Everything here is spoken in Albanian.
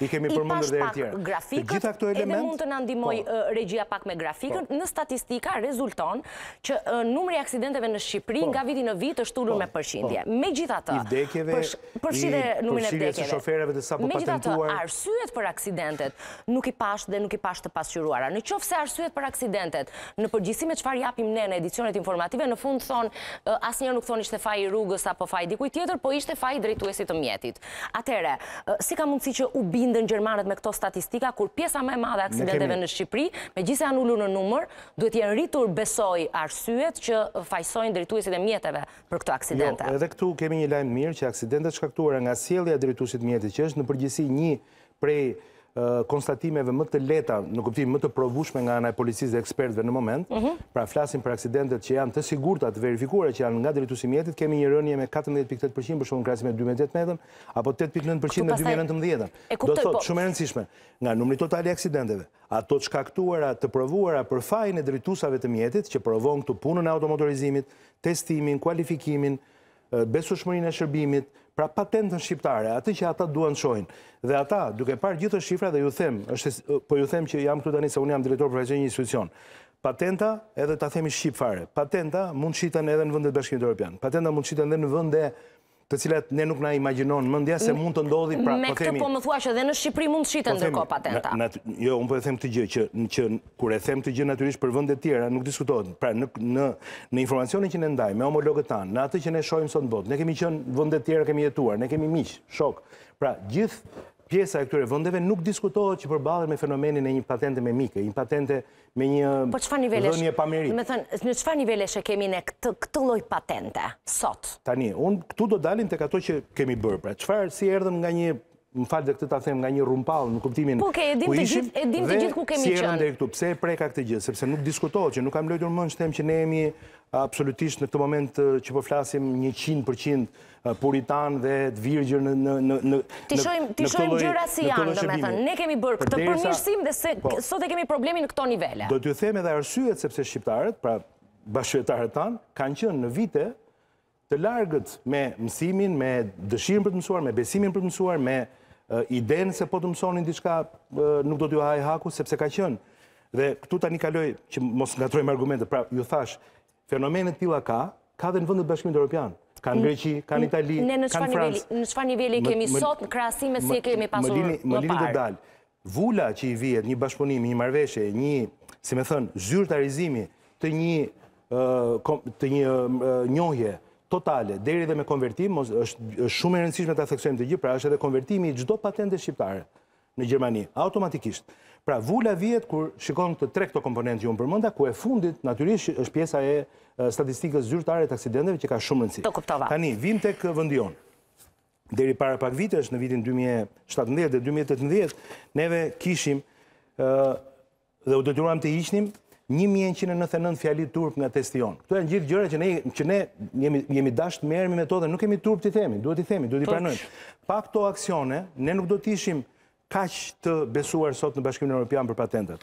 i kemi përmëndër dhe e tjera. I pash pak grafikët, edhe mund të nëndimoj po. regjia pak me grafikën, po. në statistika rezulton që numri aksidenteve në Shqipëri po. nga vidi në vit është tullur me përshindje. Me gjitha të, përshindje numri e vdekjeve, e shoferëve dhe patentuar. Me gjitha të, arsyet për aksidentet nuk i pash dhe nuk i pash të pasqyruara. Në qofë se arsyet për aksidentet, në përgjisime që farë japim ne në edicionet informative, në fund thonë, asë një nuk thonë ishte faj i rrugës apo faj dikuj tjetër, po ishte faj i drejtuesit të mjetit. Atere, si ka mundësi që u lindën gjermanët me këto statistika, kur pjesa me madhe aksidenteve në Shqipëri, me gjise anullu në numër, duhet jenë rritur besoj arsyet që fajsojnë drituisit e mjetëve për këto aksidente. Jo, edhe këtu kemi një lajmë mirë që aksidente shkaktuar nga sielja drituisit mjetët që është në përgjësi një prej konstatimeve më të leta, në këptim më të provushme nga anaj policisë dhe ekspertëve në moment, mhm. pra flasim për aksidentet që janë të sigur të verifikuar e që janë nga dritusim jetit, kemi një rënje me 14.8% për shumë në krasime 2018 metën, apo 8.9% në 2019 metën. E kuptoj po. Do të thotë po. shumë e rëndësishme, nga numri totali aksidenteve, ato të shkaktuara të provuara për fajn e dritusave të mjetit, që provon këtu punën e automotorizimit, testimin, kualifikimin, besueshmërinë e shërbimit, pra patentën shqiptare, atë që ata duan të shojnë. Dhe ata, duke parë gjithë të shqifra dhe ju them, po ju them që jam këtu tani se unë jam direktor për një institucion, patenta edhe ta themi shqipfare, patenta mund shqitan edhe në vëndet bashkimit evropian. Europian, patenta mund shqitan edhe në vëndet të cilat ne nuk na imaginon ndja se mund të ndodhi pra... Me po këtë po më thua që dhe në Shqipëri mund të shite po ndërko patenta. Jo, unë po e them të gjë, që kur e them të gjë naturisht për vëndet tjera, nuk diskutohet. Pra në informacionin që ne ndaj, me homologët tanë, në atë që ne shojmë sot në botë, ne kemi qënë vëndet tjera kemi jetuar, ne kemi miqë, shokë. Pra gjithë pjesa e këtyre vendeve nuk diskutohet që përballet me fenomenin e një patente me mike, një patente me një Po pa nivelesh? Do të thënë, në çfarë nivelesh e kemi ne këtë loj lloj patente sot? Tani, un këtu do dalin tek ato që kemi bërë. Pra, çfarë si erdhëm nga një më falë dhe këtë ta them nga një rumpall në kuptimin po, ku ishim, dhe gjithë ku kemi si qënë. Si këtu, pse e preka këtë gjithë, sepse nuk diskutohet që nuk kam lojtur mënë që them që ne jemi absolutisht në këtë moment që po flasim 100% puritan dhe të virgjër në në në në Ti shohim ti shohim gjëra si janë, domethënë, ne kemi bërë këtë përmirësim dhe se po. sot e kemi problemin në këto nivele. Do t'ju them edhe arsyet sepse shqiptarët, pra bashkëtarët tanë, kanë qenë në vite të largët me mësimin, me dëshirën për të mësuar, me besimin për të mësuar, me idenë se po të mësonin diçka, nuk do t'ju haj haku sepse ka qenë. Dhe këtu tani kaloj që mos ngatrojmë argumentet. Pra, ju thash, fenomenet tila ka, ka dhe në vëndet bashkimit Europian. Ka në Greqi, ka në Itali, ka në Fransë. Në shfar nivelli kemi sot, në krasime si e kemi pasur më parë. Më lini të dalë, vula që i vjet një bashkëpunim, një marveshe, një, si me thënë, zyrë të të një të një njohje totale, deri dhe me konvertim, është shumë e rëndësishme të atheksojmë të gjithë, pra është edhe konvertimi i gjdo patente shqiptare në Gjermani, automatikisht. Pra, vula vjet kur shikon të tre këto komponentë që unë përmënda, ku e fundit, naturisht, është pjesa e statistikës zyrtare të aksidenteve që ka shumë rëndësi. Të kuptova. Tani, vim të këvëndion. Deri para pak vitesh, në vitin 2017 dhe 2018, neve kishim dhe u të të iqnim 1199 fjali turp nga testion. Këto e në gjithë gjëre që ne jemi dasht me ermi dhe nuk kemi turp të themi, duhet të themi, duhet të pranojmë. Pa këto aksione, ne nuk do të ishim Ka të besuar sot në bashkimin e Europian për patentet?